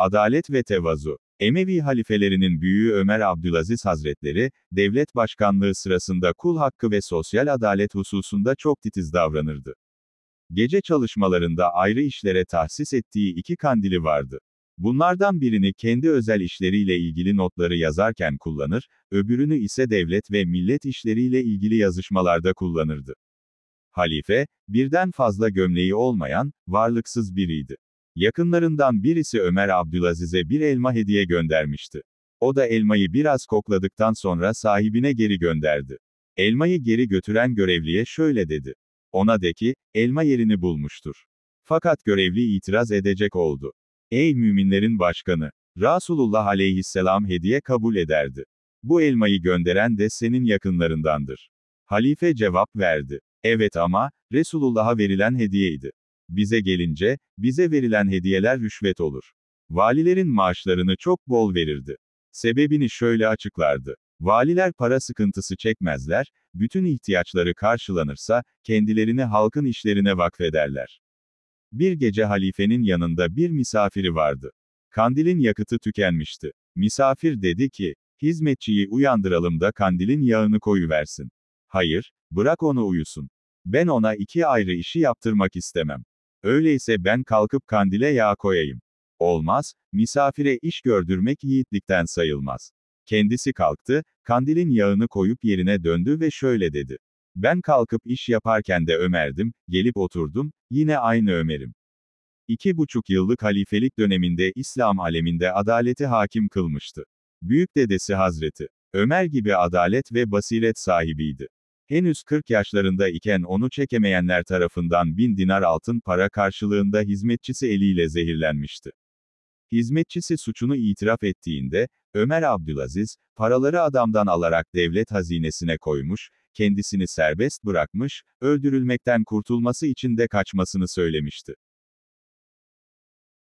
Adalet ve tevazu. Emevi halifelerinin büyüğü Ömer Abdülaziz Hazretleri, devlet başkanlığı sırasında kul hakkı ve sosyal adalet hususunda çok titiz davranırdı. Gece çalışmalarında ayrı işlere tahsis ettiği iki kandili vardı. Bunlardan birini kendi özel işleriyle ilgili notları yazarken kullanır, öbürünü ise devlet ve millet işleriyle ilgili yazışmalarda kullanırdı. Halife, birden fazla gömleği olmayan, varlıksız biriydi. Yakınlarından birisi Ömer Abdülaziz'e bir elma hediye göndermişti. O da elmayı biraz kokladıktan sonra sahibine geri gönderdi. Elmayı geri götüren görevliye şöyle dedi. Ona de ki, elma yerini bulmuştur. Fakat görevli itiraz edecek oldu. Ey müminlerin başkanı! Rasulullah aleyhisselam hediye kabul ederdi. Bu elmayı gönderen de senin yakınlarındandır. Halife cevap verdi. Evet ama, Resulullah'a verilen hediyeydi. Bize gelince, bize verilen hediyeler rüşvet olur. Valilerin maaşlarını çok bol verirdi. Sebebini şöyle açıklardı. Valiler para sıkıntısı çekmezler, bütün ihtiyaçları karşılanırsa, kendilerini halkın işlerine vakfederler. Bir gece halifenin yanında bir misafiri vardı. Kandilin yakıtı tükenmişti. Misafir dedi ki, hizmetçiyi uyandıralım da kandilin yağını koyuversin. Hayır, bırak onu uyusun. Ben ona iki ayrı işi yaptırmak istemem. Öyleyse ben kalkıp kandile yağ koyayım. Olmaz, misafire iş gördürmek yiğitlikten sayılmaz. Kendisi kalktı, kandilin yağını koyup yerine döndü ve şöyle dedi. Ben kalkıp iş yaparken de Ömer'dim, gelip oturdum, yine aynı Ömer'im. İki buçuk yıllık halifelik döneminde İslam aleminde adaleti hakim kılmıştı. Büyük dedesi Hazreti Ömer gibi adalet ve basiret sahibiydi. Henüz 40 yaşlarında iken onu çekemeyenler tarafından 1000 dinar altın para karşılığında hizmetçisi eliyle zehirlenmişti. Hizmetçisi suçunu itiraf ettiğinde, Ömer Abdülaziz, paraları adamdan alarak devlet hazinesine koymuş, kendisini serbest bırakmış, öldürülmekten kurtulması için de kaçmasını söylemişti.